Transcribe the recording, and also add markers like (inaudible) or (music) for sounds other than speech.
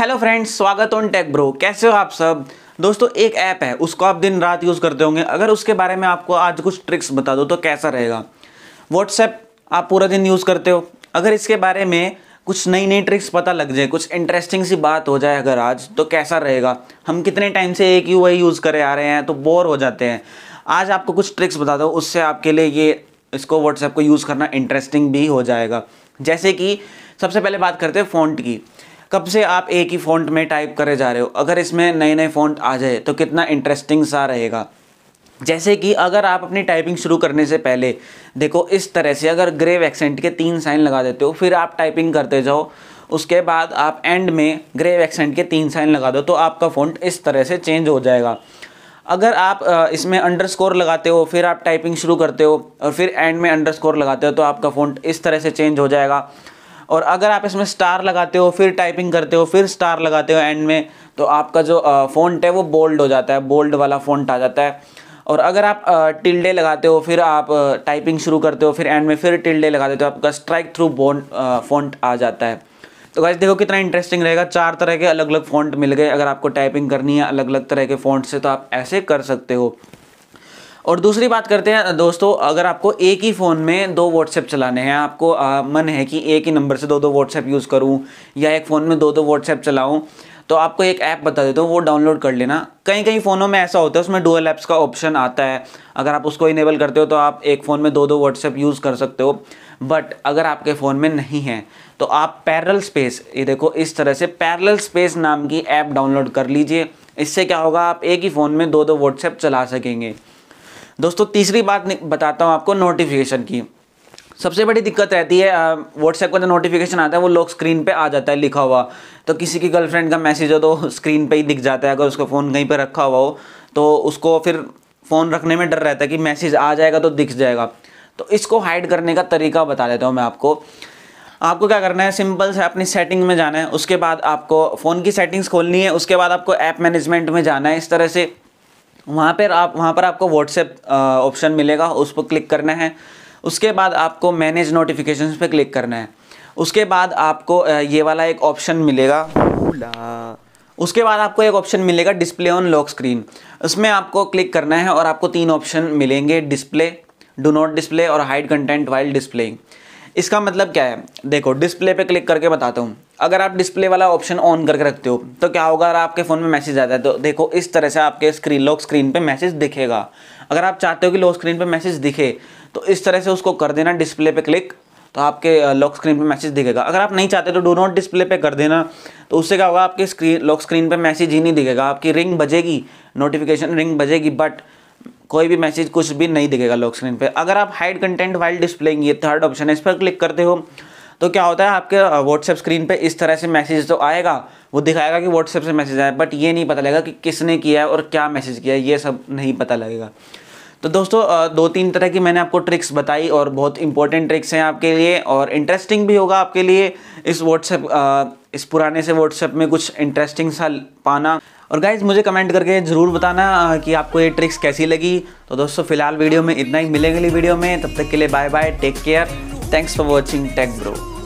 hello friends स्वागत on tech bro कैसे हो आप सब दोस्तों एक ऐप है उसको आप दिन रात यूज़ करते होंगे अगर उसके बारे में आपको आज कुछ ट्रिक्स बता दो तो कैसा रहेगा व्हाट्सएप आप पूरा दिन यूज़ करते हो अगर इसके बारे में कुछ नई नई ट्रिक्स पता लग जाए कुछ इंटरेस्टिंग सी बात हो जाए अगर आज तो कैसा रहेगा हम कितने टाइम से एक ही वही यूज़ करे आ रहे हैं तो बोर हो जाते हैं आज आपको कुछ ट्रिक्स बता दो उससे आपके लिए ये इसको व्हाट्सएप को यूज़ करना इंटरेस्टिंग भी हो जाएगा जैसे कि सबसे पहले बात करते हैं फ़ॉन्ट की कब से आप एक ही फ़ॉन्ट में टाइप करे जा रहे हो अगर इसमें नए नए फ़ॉन्ट आ जाए तो कितना इंटरेस्टिंग सा रहेगा जैसे कि अगर आप अपनी टाइपिंग शुरू करने से पहले देखो इस तरह से अगर ग्रेव एक्सेंट के तीन साइन लगा देते हो फिर आप टाइपिंग करते जाओ उसके बाद आप एंड में ग्रेव एक्सेंट के तीन साइन लगा दो तो आपका फ़ॉन्ट इस तरह से चेंज हो जाएगा अगर आप इसमें अंडरस्कोर लगाते हो फिर आप टाइपिंग शुरू करते हो और फिर एंड में अंडरस्कोर लगाते हो तो आपका फ़ॉन्ट इस तरह से चेंज हो जाएगा और अगर आप इसमें स्टार लगाते हो फिर टाइपिंग करते हो फिर स्टार लगाते हो एंड में तो आपका जो फ़ॉन्ट है वो बोल्ड हो जाता है बोल्ड वाला फ़ॉन्ट आ जाता है और अगर आप टिल्डे लगाते हो फिर आप टाइपिंग शुरू करते हो फिर एंड में फिर टिल्डे लगा देते हो तो आपका स्ट्राइक थ्रू बोन फॉन्ट आ जाता है तो गाइज देखो कितना इंटरेस्टिंग रहेगा चार तरह के अलग अलग फॉन्ट मिल गए अगर आपको टाइपिंग करनी है अलग अलग तरह के फॉन्ट से तो आप ऐसे कर सकते हो और दूसरी बात करते हैं दोस्तों अगर आपको एक ही फ़ोन में दो व्हाट्सएप चलाने हैं आपको आ, मन है कि एक ही नंबर से दो दो व्हाट्सएप यूज़ करूँ या एक फ़ोन में दो दो व्हाट्सएप चलाऊँ तो आपको एक ऐप बता देता हूँ वो डाउनलोड कर लेना कई कई फ़ोनों में ऐसा होता है उसमें डुअल ऐप्स का ऑप्शन आता है अगर आप उसको इनेबल करते हो तो आप एक फ़ोन में दो दो व्हाट्सएप यूज़ कर सकते हो बट अगर आपके फ़ोन में नहीं है तो आप पैरल स्पेस ये देखो इस तरह से पैरल स्पेस नाम की ऐप डाउनलोड कर लीजिए इससे क्या होगा आप एक ही फ़ोन में दो दो व्हाट्सएप चला सकेंगे दोस्तों तीसरी बात बताता हूँ आपको नोटिफिकेशन की सबसे बड़ी दिक्कत रहती है व्हाट्सएप का जो नोटिफिकेशन आता है वो लोग स्क्रीन पे आ जाता है लिखा हुआ तो किसी की गर्लफ्रेंड का मैसेज हो तो स्क्रीन (laughs) पे ही दिख जाता है अगर उसका फ़ोन कहीं पे रखा हुआ हो तो उसको फिर फ़ोन रखने में डर रहता है कि मैसेज आ जाएगा तो दिख जाएगा तो इसको हाइड करने का तरीका बता देता हूँ मैं आपको आपको क्या करना है सिंपल से अपनी सेटिंग में जाना है उसके बाद आपको फ़ोन की सेटिंग्स खोलनी है उसके बाद आपको ऐप मैनेजमेंट में जाना है इस तरह से वहाँ पर आप वहाँ पर आपको व्हाट्सएप ऑप्शन मिलेगा उस पर क्लिक करना है उसके बाद आपको मैनेज नोटिफिकेशन पर क्लिक करना है उसके बाद आपको ये वाला एक ऑप्शन मिलेगा उसके बाद आपको एक ऑप्शन मिलेगा डिस्प्ले ऑन लॉक स्क्रीन उसमें आपको क्लिक करना है और आपको तीन ऑप्शन मिलेंगे डिस्प्ले डू नॉट डिस्प्ले और हाइड कंटेंट वाइल डिस्प्लेइंग इसका मतलब क्या है देखो डिस्प्ले पे क्लिक करके बताता हूँ अगर आप डिस्प्ले वाला ऑप्शन ऑन करके रखते हो तो क्या होगा अगर आपके फ़ोन में मैसेज आता है तो देखो इस तरह से आपके स्क्रीन लॉक स्क्रीन पे मैसेज दिखेगा अगर आप चाहते हो कि लॉक स्क्रीन पे मैसेज दिखे तो इस तरह से उसको कर देना डिस्प्ले पे क्लिक तो आपके लॉक स्क्रीन पे मैसेज दिखेगा अगर आप नहीं चाहते तो डो नॉट डिस्प्ले पे कर देना तो उससे क्या होगा आपके स्क्रीन लॉक स्क्रीन पे मैसेज ही नहीं दिखेगा आपकी रिंग बजेगी नोटिफिकेशन रिंग बजेगी बट कोई भी मैसेज कुछ भी नहीं दिखेगा लॉक स्क्रीन पे अगर आप हाइड कंटेंट वाइल डिस्प्लेइंग ये थर्ड ऑप्शन है इस पर क्लिक करते हो तो क्या होता है आपके व्हाट्सएप स्क्रीन पे इस तरह से मैसेज तो आएगा वो दिखाएगा कि व्हाट्सएप से मैसेज आया बट ये नहीं पता लगेगा कि किसने किया है और क्या मैसेज किया है ये सब नहीं पता लगेगा तो दोस्तों दो तीन तरह की मैंने आपको ट्रिक्स बताई और बहुत इंपॉर्टेंट ट्रिक्स हैं आपके लिए और इंटरेस्टिंग भी होगा आपके लिए इस व्हाट्सएप इस पुराने से व्हाट्सएप में कुछ इंटरेस्टिंग सा पाना और गाइज मुझे कमेंट करके ज़रूर बताना कि आपको ये ट्रिक्स कैसी लगी तो दोस्तों फिलहाल वीडियो में इतना ही मिलेंगे वीडियो में तब तक के लिए bye bye take care thanks for watching tech bro